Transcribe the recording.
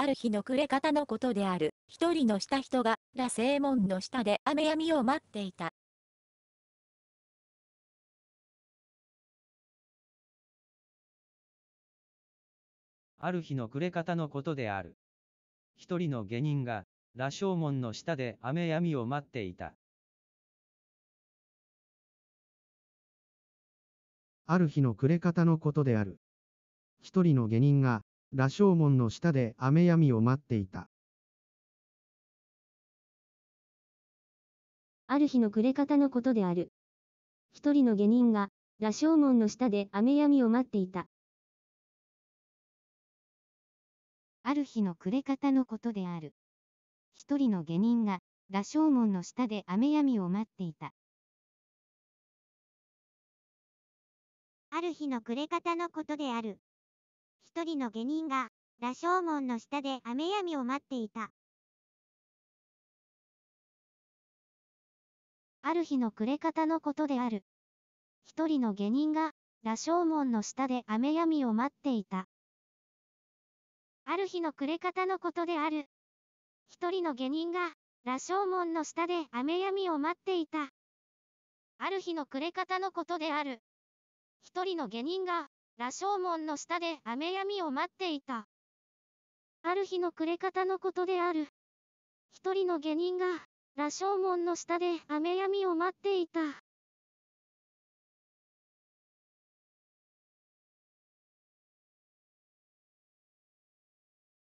ある日の暮れ方のことである、一人のした人が、羅生門の下で雨闇を待っていた。ある日の暮れ方のことである。一人の下人が、羅生門の下で雨闇を待っていた。ある日の暮れ方のことである。一人の下人が、羅生門の下で雨闇を待っていた。ある日の暮れ方のことである。一人の下人が、羅生門の下で雨闇を待っていた。ある日の暮れ方のことである。一人の下人が、羅生門の下で雨闇を待っていた。ある日の暮れ方のことである。人の下人が、羅生門の下で雨闇を待っていた。ある日の暮れ方のことである。一人の下人が、羅生門の下で雨闇を待っていた。ある日の暮れ方のことである。一人の下人が、羅生門の下で雨闇を待っていた。ある日の暮れ方のことである。一人の下人が、羅生門の下で雨闇を待っていた。ある日の暮れ方のことである。一人の下人が、羅生門の下で雨闇を待っていた。